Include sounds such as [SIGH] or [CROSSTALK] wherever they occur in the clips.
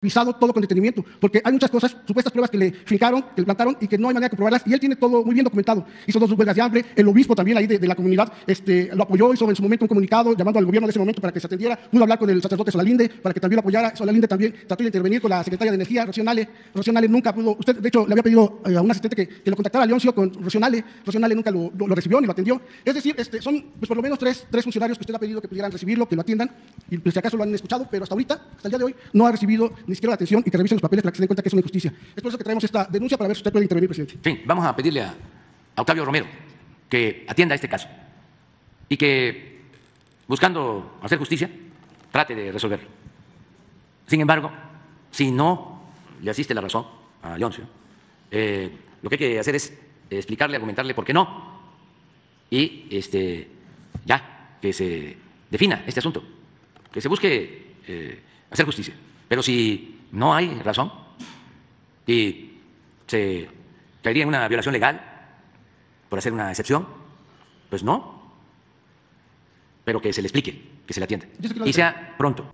visado todo con detenimiento, porque hay muchas cosas, supuestas pruebas que le fijaron, que le plantaron y que no hay manera de comprobarlas, y él tiene todo muy bien documentado. Hizo dos huelgas de hambre, el obispo también ahí de, la comunidad este, lo apoyó, hizo en su momento un comunicado llamando al gobierno de ese momento para que se atendiera, pudo hablar con el sacerdote Solalinde para que también lo apoyara, Solalinde también trató de intervenir con la secretaria de Energía, Rocionale, Rocionale nunca pudo, usted de hecho le había pedido eh, a un asistente que, lo contactara, a Leoncio, con Rocionale, Rocionale nunca lo, recibió ni lo atendió. Es decir, este, son pues, por lo menos tres, tres funcionarios que usted ha pedido que pudieran recibirlo, que lo atiendan, y pues, si acaso lo han escuchado, pero hasta ahorita, hasta el día de hoy, no ha recibido ni siquiera la atención y que revisen los papeles para que se den cuenta que es una injusticia. Es por eso que traemos esta denuncia para ver si usted puede intervenir, presidente. Sí, vamos a pedirle a, Octavio Romero que atienda este caso y que, buscando hacer justicia, trate de resolverlo. Sin embargo, si no le asiste la razón a Leoncio, eh, lo que hay que hacer es explicarle, argumentarle por qué no y este, ya que se defina este asunto, que se busque eh, hacer justicia. Pero si no hay razón y se caería en una violación legal por hacer una excepción, pues no. Pero que se le explique, que se le atienda. Y sea pronto.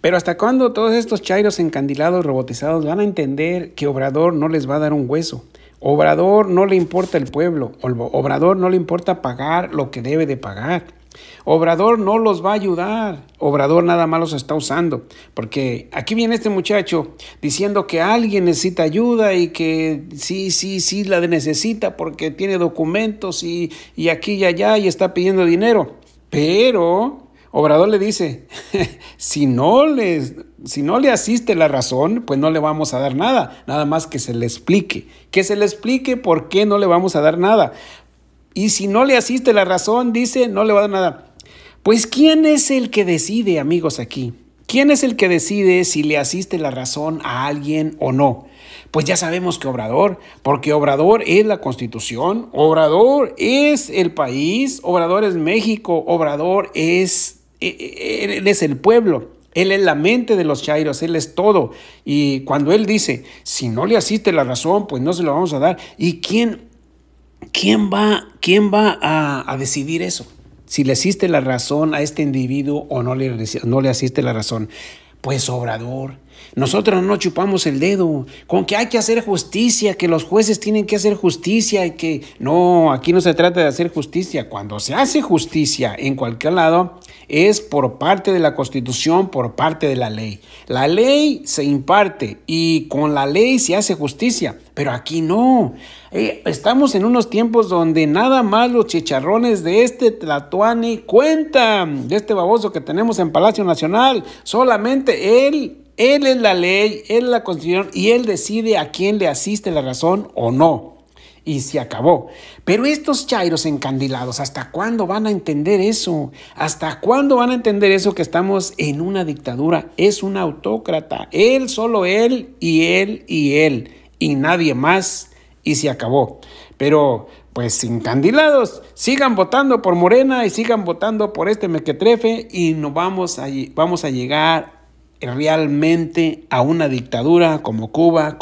Pero ¿hasta cuándo todos estos chairos encandilados, robotizados, van a entender que Obrador no les va a dar un hueso? Obrador no le importa el pueblo, Obrador no le importa pagar lo que debe de pagar. Obrador no los va a ayudar. Obrador nada más los está usando. Porque aquí viene este muchacho diciendo que alguien necesita ayuda y que sí, sí, sí la necesita porque tiene documentos y, y aquí y allá y está pidiendo dinero. Pero Obrador le dice, [LAUGHS] si no, si no le asiste la razón, pues no le vamos a dar nada, nada más que se le explique, que se le explique por qué no le vamos a dar nada, y si no le asiste la razón, dice, no le va a dar nada. Pues ¿quién es el que decide, amigos, aquí? ¿Quién es el que decide si le asiste la razón a alguien o no? Pues ya sabemos que Obrador, porque Obrador es la constitución, Obrador es el país, Obrador es México, Obrador es, e, e, e, el pueblo, él es la mente de los chairos, él es todo. Y cuando él dice, si no le asiste la razón, pues no se lo vamos a dar. ¿Y quién? ¿quién va, quién va a, decidir eso? Si le asiste la razón a este individuo o no le, no le asiste la razón. Pues Obrador, nosotros no chupamos el dedo con que hay que hacer justicia, que los jueces tienen que hacer justicia y que no, aquí no se trata de hacer justicia. Cuando se hace justicia en cualquier lado es por parte de la constitución, por parte de la ley. La ley se imparte y con la ley se hace justicia, pero aquí no. Eh, estamos en unos tiempos donde nada más los chicharrones de este Tlatuani cuentan, de este baboso que tenemos en Palacio Nacional, solamente él él es la ley, Él es la constitución y Él decide a quién le asiste la razón o no. Y se acabó. Pero estos chairos encandilados, ¿hasta cuándo van a entender eso? ¿Hasta cuándo van a entender eso que estamos en una dictadura? Es un autócrata. Él, solo él y él y él. Y nadie más. Y se acabó. Pero pues encandilados, sigan votando por Morena y sigan votando por este mequetrefe y no vamos a, vamos a llegar realmente a una dictadura como Cuba.